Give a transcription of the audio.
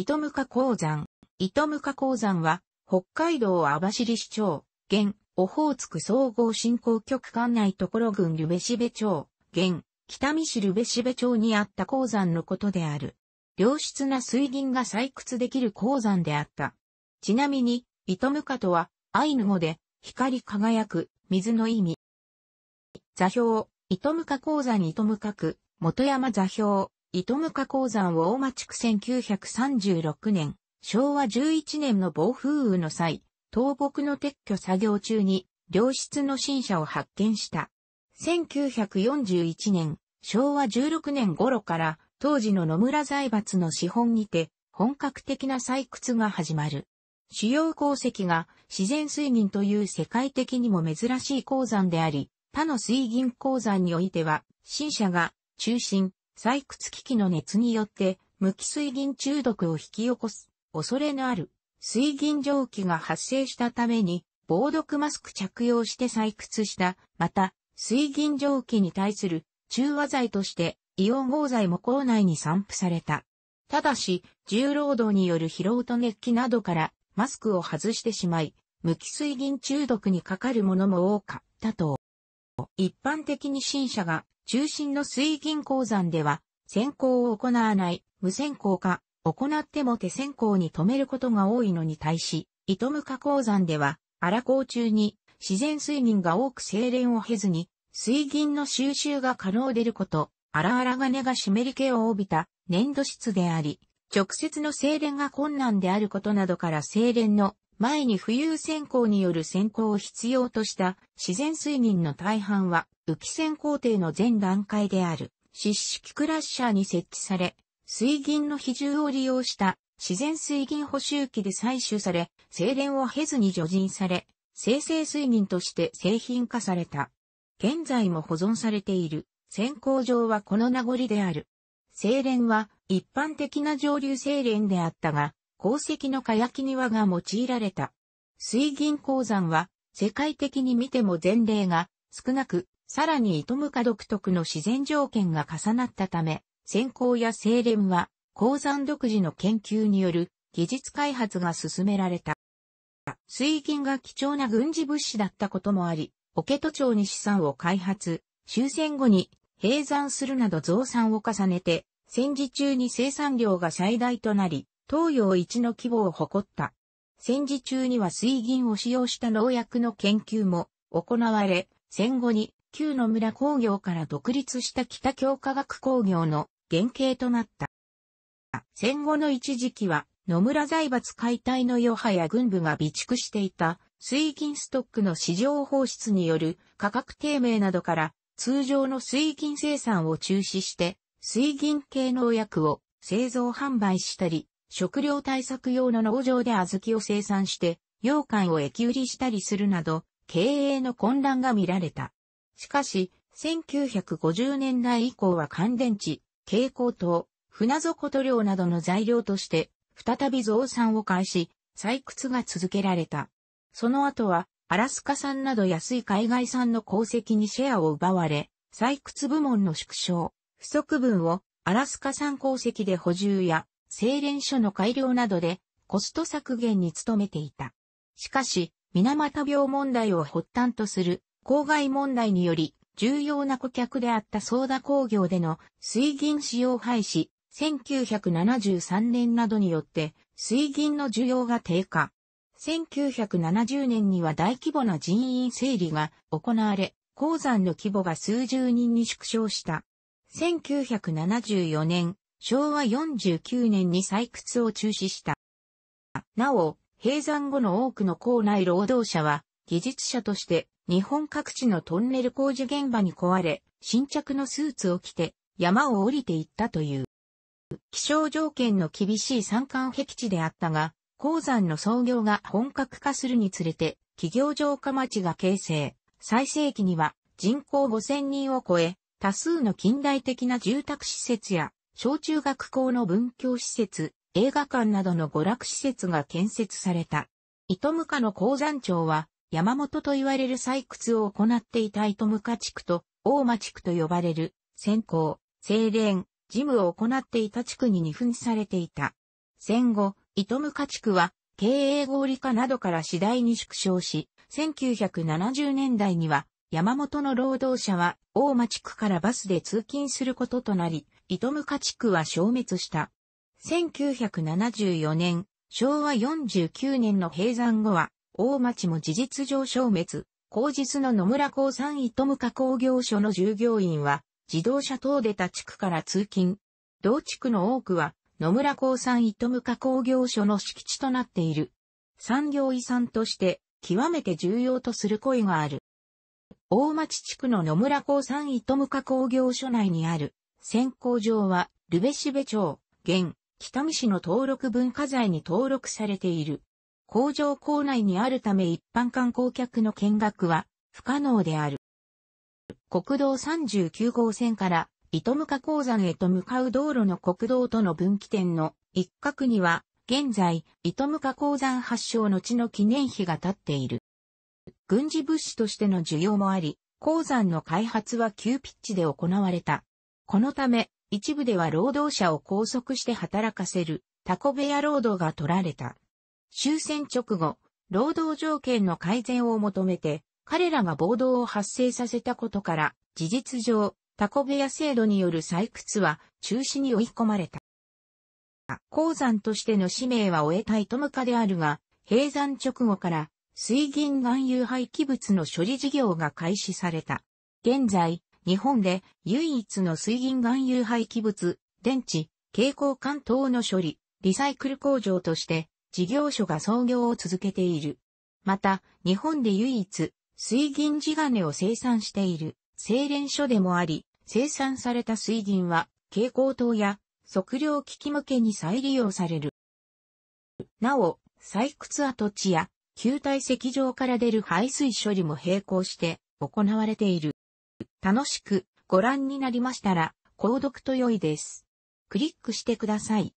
糸無価鉱山。糸無価鉱山は、北海道網走市町、現、オホーツク総合振興局管内所郡ルベシベ町、現、北見市ルベシベ町にあった鉱山のことである。良質な水銀が採掘できる鉱山であった。ちなみに、糸無価とは、アイヌ語で、光り輝く、水の意味。座標、糸無価鉱山糸無価区、元山座標、糸無鉱山を大間地区1936年、昭和11年の暴風雨の際、倒木の撤去作業中に、良質の新車を発見した。1941年、昭和16年頃から、当時の野村財閥の資本にて、本格的な採掘が始まる。主要鉱石が自然水銀という世界的にも珍しい鉱山であり、他の水銀鉱山においては、新車が中心、採掘機器の熱によって無機水銀中毒を引き起こす恐れのある水銀蒸気が発生したために防毒マスク着用して採掘した、また水銀蒸気に対する中和剤としてイオン合剤も校内に散布された。ただし、重労働による疲労と熱気などからマスクを外してしまい、無機水銀中毒にかかるものも多かったと。一般的に新車が中心の水銀鉱山では、先行を行わない、無先行か、行っても手先行に止めることが多いのに対し、糸無加鉱山では、荒鉱中に、自然水銀が多く精錬を経ずに、水銀の収集が可能でること、荒々金が湿り気を帯びた粘土質であり、直接の精錬が困難であることなどから精錬の前に浮遊先行による先行を必要とした自然水銀の大半は浮き線工程の全段階である、湿式クラッシャーに設置され、水銀の比重を利用した自然水銀補修機で採取され、精錬を経ずに除塵され、生成水銀として製品化された。現在も保存されている、先行場はこの名残である。精錬は一般的な上流精錬であったが、鉱石の火き庭が用いられた。水銀鉱山は世界的に見ても前例が少なく、さらに糸向か独特の自然条件が重なったため、先行や精錬は、鉱山独自の研究による技術開発が進められた。水銀が貴重な軍事物資だったこともあり、桶戸町に資産を開発、終戦後に閉山するなど増産を重ねて、戦時中に生産量が最大となり、東洋一の規模を誇った。戦時中には水銀を使用した農薬の研究も行われ、戦後に旧野村工業から独立した北京化学工業の原型となった。戦後の一時期は、野村財閥解体の余波や軍部が備蓄していた水銀ストックの市場放出による価格低迷などから通常の水銀生産を中止して水銀系農薬を製造販売したり食料対策用の農場で小豆を生産して羊羹を液売りしたりするなど経営の混乱が見られた。しかし、1950年代以降は乾電池、蛍光灯、船底塗料などの材料として、再び増産を開始、採掘が続けられた。その後は、アラスカ産など安い海外産の鉱石にシェアを奪われ、採掘部門の縮小、不足分をアラスカ産鉱石で補充や、精錬所の改良などでコスト削減に努めていた。しかし、水俣病問題を発端とする公害問題により、重要な顧客であったソーダ工業での水銀使用廃止、1973年などによって水銀の需要が低下。1970年には大規模な人員整理が行われ、鉱山の規模が数十人に縮小した。1974年、昭和49年に採掘を中止した。なお、閉山後の多くの校内労働者は技術者として日本各地のトンネル工事現場に壊れ、新着のスーツを着て山を降りていったという。気象条件の厳しい山間壁地であったが、鉱山の創業が本格化するにつれて、企業城下町が形成。最盛期には人口5000人を超え、多数の近代的な住宅施設や、小中学校の文教施設、映画館などの娯楽施設が建設された。糸無の鉱山町は、山本と言われる採掘を行っていた糸向地区と大間地区と呼ばれる先行、精錬、事務を行っていた地区に二分されていた。戦後、糸向地区は経営合理化などから次第に縮小し、1970年代には山本の労働者は大間地区からバスで通勤することとなり、糸向地区は消滅した。1974年、昭和49年の閉山後は大町も事実上消滅、後日の野村鉱産糸無加工業所の従業員は、自動車等で他地区から通勤。同地区の多くは、野村鉱産糸無加工業所の敷地となっている。産業遺産として、極めて重要とする声がある。大町地区の野村鉱産糸無加工業所内にある、先行場は、ルベシベ町、現、北見市の登録文化財に登録されている。工場構内にあるため一般観光客の見学は不可能である。国道39号線から糸向鉱山へと向かう道路の国道との分岐点の一角には、現在、糸向鉱山発祥の地の記念碑が立っている。軍事物資としての需要もあり、鉱山の開発は急ピッチで行われた。このため、一部では労働者を拘束して働かせる、タコ部屋労働が取られた。終戦直後、労働条件の改善を求めて、彼らが暴動を発生させたことから、事実上、タコ部屋制度による採掘は中止に追い込まれた。鉱山としての使命は終えたいト無カであるが、閉山直後から水銀含有廃棄物の処理事業が開始された。現在、日本で唯一の水銀含有廃棄物、電池、蛍光管等の処理、リサイクル工場として事業所が創業を続けている。また、日本で唯一、水銀地金を生産している、精錬所でもあり、生産された水銀は、蛍光灯や測量機器向けに再利用される。なお、採掘跡地や球体石場から出る排水処理も並行して行われている。楽しくご覧になりましたら、購読と良いです。クリックしてください。